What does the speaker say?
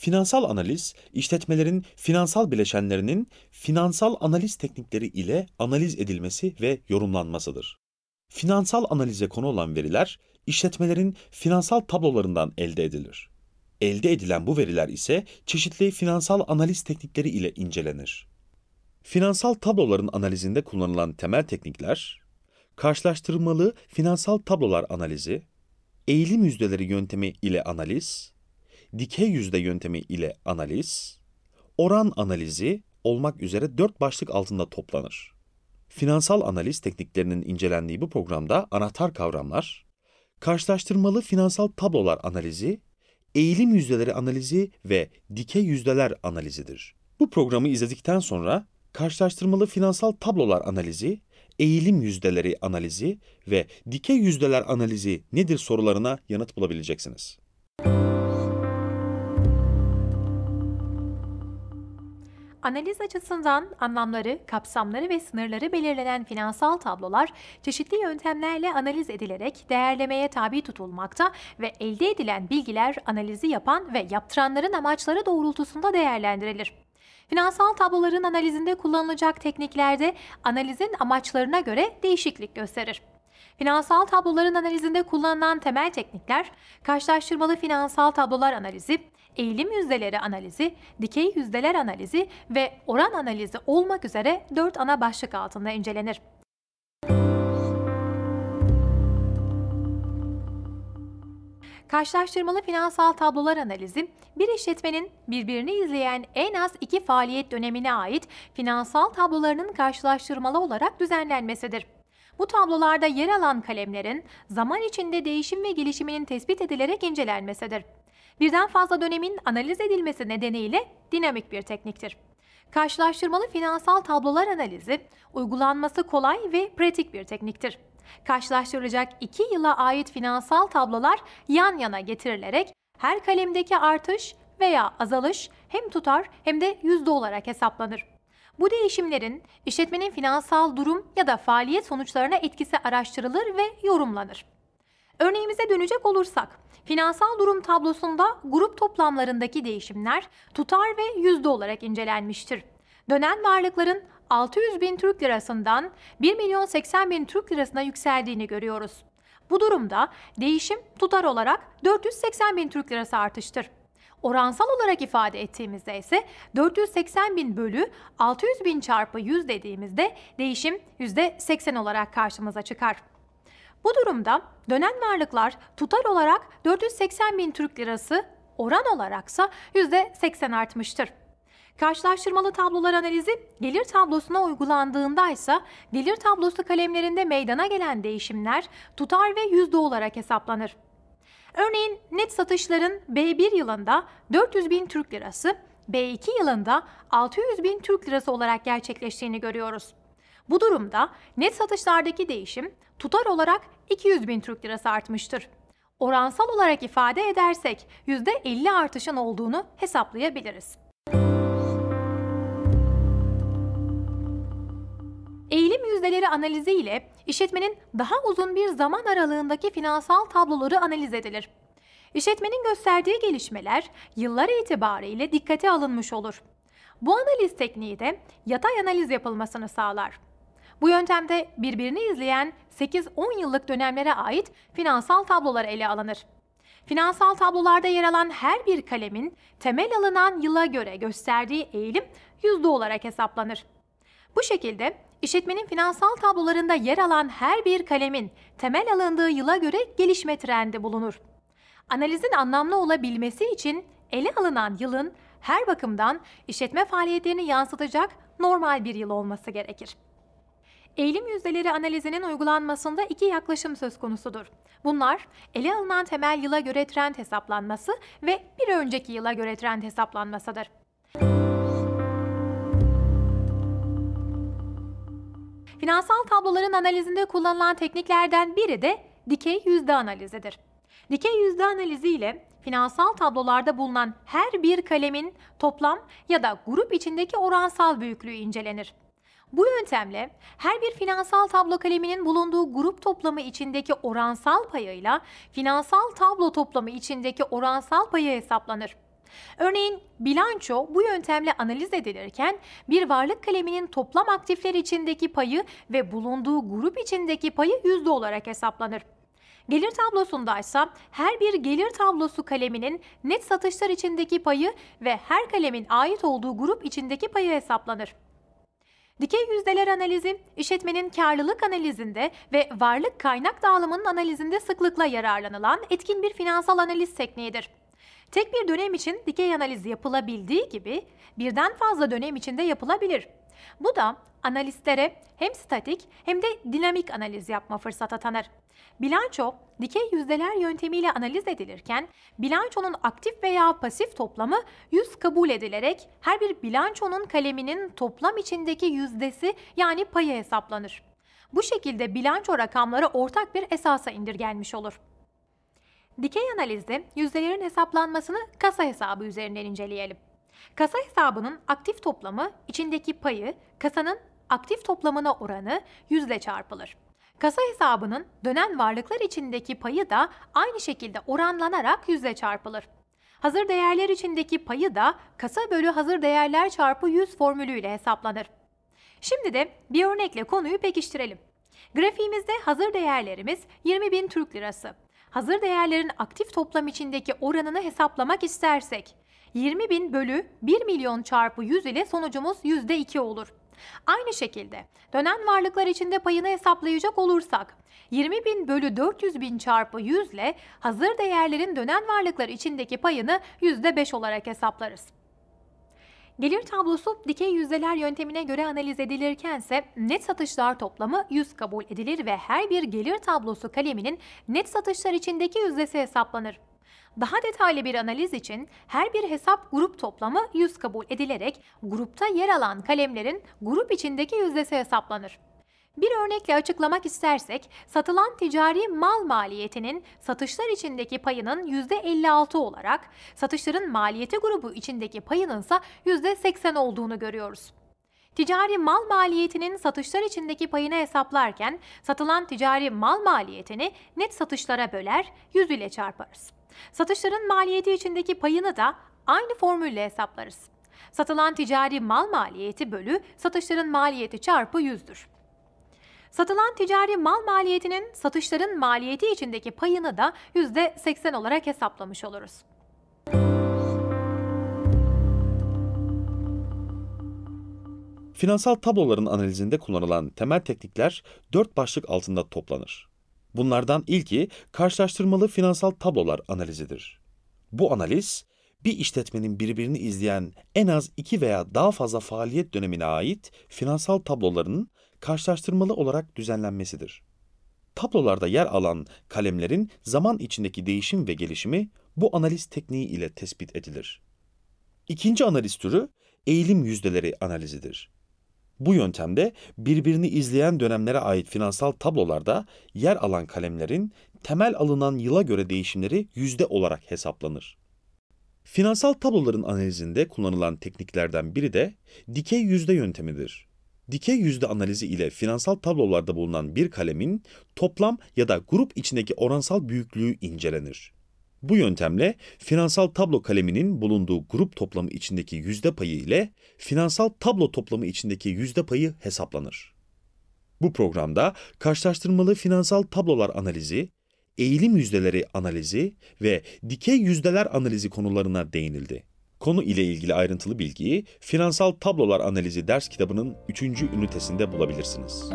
Finansal analiz, işletmelerin finansal bileşenlerinin finansal analiz teknikleri ile analiz edilmesi ve yorumlanmasıdır. Finansal analize konu olan veriler, işletmelerin finansal tablolarından elde edilir. Elde edilen bu veriler ise çeşitli finansal analiz teknikleri ile incelenir. Finansal tabloların analizinde kullanılan temel teknikler, karşılaştırmalı finansal tablolar analizi, eğilim yüzdeleri yöntemi ile analiz, dikey yüzde yöntemi ile analiz, oran analizi olmak üzere dört başlık altında toplanır. Finansal analiz tekniklerinin incelendiği bu programda anahtar kavramlar, karşılaştırmalı finansal tablolar analizi, eğilim yüzdeleri analizi ve dikey yüzdeler analizidir. Bu programı izledikten sonra karşılaştırmalı finansal tablolar analizi, eğilim yüzdeleri analizi ve dikey yüzdeler analizi nedir sorularına yanıt bulabileceksiniz. Analiz açısından anlamları, kapsamları ve sınırları belirlenen finansal tablolar çeşitli yöntemlerle analiz edilerek değerlemeye tabi tutulmakta ve elde edilen bilgiler analizi yapan ve yaptıranların amaçları doğrultusunda değerlendirilir. Finansal tabloların analizinde kullanılacak tekniklerde analizin amaçlarına göre değişiklik gösterir. Finansal tabloların analizinde kullanılan temel teknikler karşılaştırmalı finansal tablolar analizi, eğilim yüzdeleri analizi, dikey yüzdeler analizi ve oran analizi olmak üzere 4 ana başlık altında incelenir. Karşılaştırmalı finansal tablolar analizi, bir işletmenin birbirini izleyen en az iki faaliyet dönemine ait finansal tablolarının karşılaştırmalı olarak düzenlenmesidir. Bu tablolarda yer alan kalemlerin zaman içinde değişim ve gelişiminin tespit edilerek incelenmesidir birden fazla dönemin analiz edilmesi nedeniyle dinamik bir tekniktir. Karşılaştırmalı finansal tablolar analizi uygulanması kolay ve pratik bir tekniktir. Karşılaştırılacak iki yıla ait finansal tablolar yan yana getirilerek her kalemdeki artış veya azalış hem tutar hem de yüzde olarak hesaplanır. Bu değişimlerin işletmenin finansal durum ya da faaliyet sonuçlarına etkisi araştırılır ve yorumlanır. Örneğimize dönecek olursak, Finansal durum tablosunda grup toplamlarındaki değişimler tutar ve yüzde olarak incelenmiştir. Dönen varlıkların 600 bin Türk lirasından 1 milyon 80 bin Türk lirasına yükseldiğini görüyoruz. Bu durumda değişim tutar olarak 480 bin Türk lirası artıştır. Oransal olarak ifade ettiğimizde ise 480 bin bölü 600 bin çarpı 100 dediğimizde değişim %80 olarak karşımıza çıkar. Bu durumda dönen varlıklar tutar olarak 480 bin Türk lirası, oran olaraksa %80 artmıştır. Karşılaştırmalı tablolar analizi gelir tablosuna uygulandığında ise gelir tablosu kalemlerinde meydana gelen değişimler tutar ve yüzde olarak hesaplanır. Örneğin net satışların B1 yılında 400 bin Türk lirası, B2 yılında 600 bin Türk lirası olarak gerçekleştiğini görüyoruz. Bu durumda net satışlardaki değişim tutar olarak 200 bin Türk lirası artmıştır. Oransal olarak ifade edersek %50 artışın olduğunu hesaplayabiliriz. Eğilim yüzdeleri analizi ile işletmenin daha uzun bir zaman aralığındaki finansal tabloları analiz edilir. İşletmenin gösterdiği gelişmeler yıllar itibariyle dikkate alınmış olur. Bu analiz tekniği de yatay analiz yapılmasını sağlar. Bu yöntemde birbirini izleyen 8-10 yıllık dönemlere ait finansal tablolar ele alınır. Finansal tablolarda yer alan her bir kalemin temel alınan yıla göre gösterdiği eğilim yüzde olarak hesaplanır. Bu şekilde işletmenin finansal tablolarında yer alan her bir kalemin temel alındığı yıla göre gelişme trendi bulunur. Analizin anlamlı olabilmesi için ele alınan yılın her bakımdan işletme faaliyetlerini yansıtacak normal bir yıl olması gerekir. Eğilim yüzdeleri analizinin uygulanmasında iki yaklaşım söz konusudur. Bunlar ele alınan temel yıla göre trend hesaplanması ve bir önceki yıla göre trend hesaplanmasıdır. Finansal tabloların analizinde kullanılan tekniklerden biri de dikey yüzde analizidir. Dikey yüzde analizi ile finansal tablolarda bulunan her bir kalemin toplam ya da grup içindeki oransal büyüklüğü incelenir. Bu yöntemle her bir finansal tablo kaleminin bulunduğu grup toplamı içindeki oransal payıyla finansal tablo toplamı içindeki oransal payı hesaplanır. Örneğin bilanço bu yöntemle analiz edilirken bir varlık kaleminin toplam aktifler içindeki payı ve bulunduğu grup içindeki payı yüzde olarak hesaplanır. Gelir tablosunda ise her bir gelir tablosu kaleminin net satışlar içindeki payı ve her kalemin ait olduğu grup içindeki payı hesaplanır. Dikey yüzdeler analizi, işletmenin karlılık analizinde ve varlık kaynak dağılımının analizinde sıklıkla yararlanılan etkin bir finansal analiz tekniğidir. Tek bir dönem için dikey analiz yapılabildiği gibi birden fazla dönem içinde yapılabilir. Bu da analistlere hem statik hem de dinamik analiz yapma fırsatı tanır. Bilanço dikey yüzdeler yöntemiyle analiz edilirken bilançonun aktif veya pasif toplamı yüz kabul edilerek her bir bilançonun kaleminin toplam içindeki yüzdesi yani payı hesaplanır. Bu şekilde bilanço rakamları ortak bir esasa indirgenmiş olur. Dikey analizde yüzdelerin hesaplanmasını kasa hesabı üzerinden inceleyelim. Kasa hesabının aktif toplamı içindeki payı kasanın aktif toplamına oranı yüzle çarpılır. Kasa hesabının dönen varlıklar içindeki payı da aynı şekilde oranlanarak yüzle çarpılır. Hazır değerler içindeki payı da kasa bölü hazır değerler çarpı 100 formülüyle hesaplanır. Şimdi de bir örnekle konuyu pekiştirelim. Grafiğimizde hazır değerlerimiz 20.000 Türk Lirası hazır değerlerin aktif toplam içindeki oranını hesaplamak istersek 20 bin bölü 1 milyon çarpı 100 ile sonucumuz %2 olur. Aynı şekilde dönen varlıklar içinde payını hesaplayacak olursak 20 bin bölü 400 bin çarpı 100 ile hazır değerlerin dönen varlıklar içindeki payını %5 olarak hesaplarız. Gelir tablosu dikey yüzdeler yöntemine göre analiz edilirkense net satışlar toplamı 100 kabul edilir ve her bir gelir tablosu kaleminin net satışlar içindeki yüzdesi hesaplanır. Daha detaylı bir analiz için her bir hesap grup toplamı 100 kabul edilerek grupta yer alan kalemlerin grup içindeki yüzdesi hesaplanır. Bir örnekle açıklamak istersek, satılan ticari mal maliyetinin satışlar içindeki payının %56 olarak, satışların maliyeti grubu içindeki payının ise %80 olduğunu görüyoruz. Ticari mal maliyetinin satışlar içindeki payını hesaplarken satılan ticari mal maliyetini net satışlara böler, 100 ile çarparız. Satışların maliyeti içindeki payını da aynı formülle hesaplarız. Satılan ticari mal maliyeti bölü satışların maliyeti çarpı 100'dür. Satılan ticari mal maliyetinin satışların maliyeti içindeki payını da %80 olarak hesaplamış oluruz. Finansal tabloların analizinde kullanılan temel teknikler dört başlık altında toplanır. Bunlardan ilki karşılaştırmalı finansal tablolar analizidir. Bu analiz, bir işletmenin birbirini izleyen en az iki veya daha fazla faaliyet dönemine ait finansal tablolarının karşılaştırmalı olarak düzenlenmesidir. Tablolarda yer alan kalemlerin zaman içindeki değişim ve gelişimi bu analiz tekniği ile tespit edilir. İkinci analiz türü eğilim yüzdeleri analizidir. Bu yöntemde birbirini izleyen dönemlere ait finansal tablolarda yer alan kalemlerin temel alınan yıla göre değişimleri yüzde olarak hesaplanır. Finansal tabloların analizinde kullanılan tekniklerden biri de dikey yüzde yöntemidir dikey yüzde analizi ile finansal tablolarda bulunan bir kalemin toplam ya da grup içindeki oransal büyüklüğü incelenir. Bu yöntemle finansal tablo kaleminin bulunduğu grup toplamı içindeki yüzde payı ile finansal tablo toplamı içindeki yüzde payı hesaplanır. Bu programda karşılaştırmalı finansal tablolar analizi, eğilim yüzdeleri analizi ve dikey yüzdeler analizi konularına değinildi. Konu ile ilgili ayrıntılı bilgiyi Finansal Tablolar Analizi ders kitabının 3. ünitesinde bulabilirsiniz.